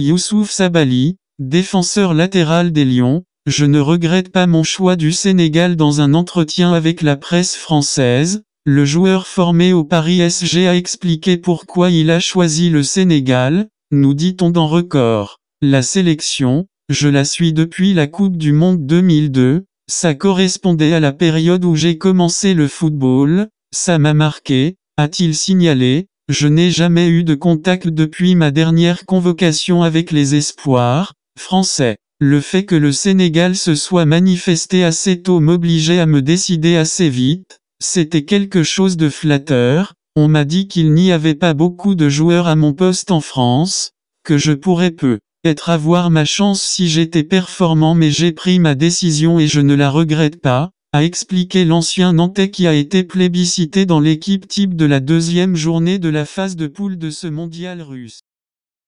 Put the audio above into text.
Youssouf Sabali, défenseur latéral des Lions, je ne regrette pas mon choix du Sénégal dans un entretien avec la presse française. Le joueur formé au Paris SG a expliqué pourquoi il a choisi le Sénégal, nous dit-on dans record. La sélection, je la suis depuis la Coupe du Monde 2002, ça correspondait à la période où j'ai commencé le football, ça m'a marqué, a-t-il signalé, je n'ai jamais eu de contact depuis ma dernière convocation avec les espoirs français. Le fait que le Sénégal se soit manifesté assez tôt m'obligeait à me décider assez vite. C'était quelque chose de flatteur. On m'a dit qu'il n'y avait pas beaucoup de joueurs à mon poste en France, que je pourrais peu être avoir ma chance si j'étais performant mais j'ai pris ma décision et je ne la regrette pas a expliqué l'ancien Nantais qui a été plébiscité dans l'équipe type de la deuxième journée de la phase de poule de ce mondial russe.